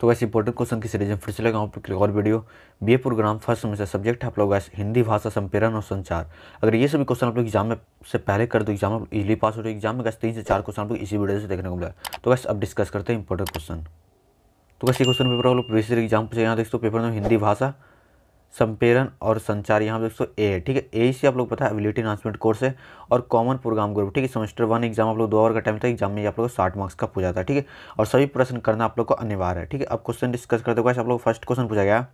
तो वैसे important question की सीरीज में फिर से लगा हूँ क्लिक और video B A programme first semester subject है आप लोग हिंदी भाषा संपीरण और संचार अगर ये सभी क्वेश्चन आप लोग एग्जाम में से पहले कर दो एग्जाम इजिली पास हो जाए एग्जाम में गैस तीन से चार क्वेश्चन आप लोग इसी वीडियो से देखने को मिला तो वैसे अब डिस्कस करते हैं इंपॉर्टेंट क्वेश्चन तो वैसे क्वेश्चन पेपर आप लोग एग्जाम से यहाँ देखते हो पेपर में हिंदी भाषा संपेरण और संचार यहाँ पे दोस्तों ए है ठीक है ए से आप लोग पता है एबिलिटी इन्हांसमेंट कोर्स है और कॉमन प्रोग्राम ग्रुप ठीक है सेमेस्टर वन एग्जाम आप लोग दो आवर का टाइम था एग्जाम में आप लोग साठ मार्क्स का पूछा था ठीक है और सभी प्रश्न करना आप लोग को अनिवार्य है ठीक है अब क्वेश्चन डिस्कस करते हुए आप लोग फर्स्ट क्वेश्चन पूछा गया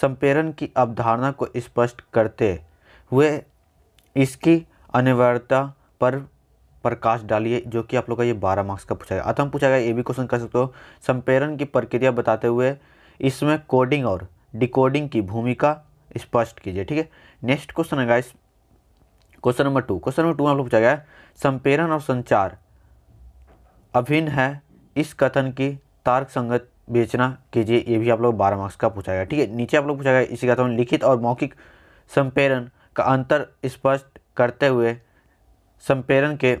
संपेरन की अवधारणा को स्पष्ट करते हुए इसकी अनिवार्यता पर प्रकाश डालिए जो कि आप लोग का ये बारह मार्क्स का पूछा गया अतः पूछा गया ये भी क्वेश्चन कर सकते हो संपेरन की प्रक्रिया बताते हुए इसमें कोडिंग और डिकोडिंग की भूमिका स्पष्ट कीजिए ठीक है नेक्स्ट क्वेश्चन है guys question number two question number two आप लोग पूछा गया संपेरण संपेरन और संचार अभिन्न है इस कथन की तार्क संगत बेचना कीजिए ये भी आप लोग बारह मार्क्स का पूछा गया ठीक है नीचे आप लोग पूछा गया इसी कथन लिखित और मौखिक संपेरन का अंतर स्पष्ट करते हुए संपेरन के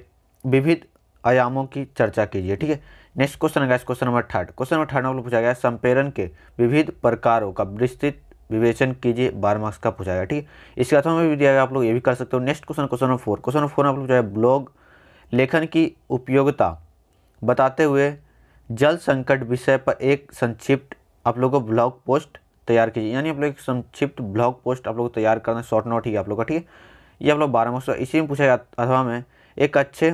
विविध आयामों की चर्चा कीजिए ठीक है नेक्स्ट क्वेश्चन है question number third question number third में पूछा गया संपेरन के विविध प्रकारों का विस्तृत विवेचन कीजिए बारह मार्क्स का पूछा गया ठीक है इसके अथवा में भी दिया गया आप लोग ये भी कर सकते हो next question question number four question number four आप लोग जो है ब्लॉग लेखन की उपयोगिता बताते हुए जल संकट विषय पर एक संक्षिप्त आप लोगों को ब्लॉग पोस्ट तैयार कीजिए यानी आप लोग एक संक्षिप्त ब्लॉग पोस्ट आप लोग तैयार करना शॉर्ट नोट ही आप लोग का ठीक है ये आप लोग बारह मार्क्स इसी में पूछा गया अथवा में एक अच्छे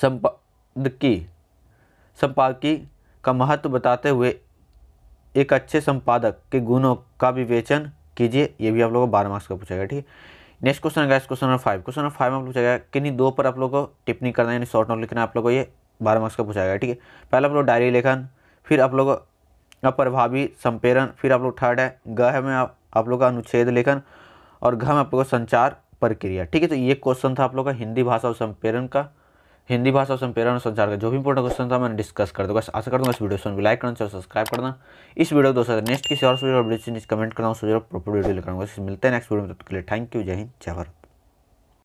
संपादकी संपादकी का महत्व बताते हुए एक अच्छे संपादक के गुणों का विवेचन कीजिए ये भी आप लोगों को बारह मार्क्स का पूछेगा ठीक है नेक्स्ट क्वेश्चन है question number five question number five में आप लोग पूछेगा किन्हीं दो पर आप लोग को टिप्पणी करना यानी शॉर्ट नोट लिखना है आप लोगों को ये बारह मार्क्स का पूछा गया ठीक है पहला आप लोग डायरी लेखन फिर आप लोग अप्रभावी संपेरण फिर आप लोग थर्ड है ग में आप, आप लोग का अनुच्छेद लेखन और घ में आप लोग संचार प्रक्रिया ठीक है तो ये क्वेश्चन था आप लोग का हिंदी भाषा और संपेरण का हिंदी भाषा संप्रेरण और संचार का जो भी इंपॉर्टेंट क्वेश्चन था मैंने डिस्कस कर दूंगा आशा कर इस वीडियो को लाइक करना चाहिए सब्सक्राइब करना इस वीडियो को दोस्तों नेक्स्ट किसी और वीडियो कमेंट करना हूँ प्रॉपर वीडियो लेकर मिलते हैं नेक्स्ट वीडियो में तब के लिए थैंक यू जय हिंद जय भारत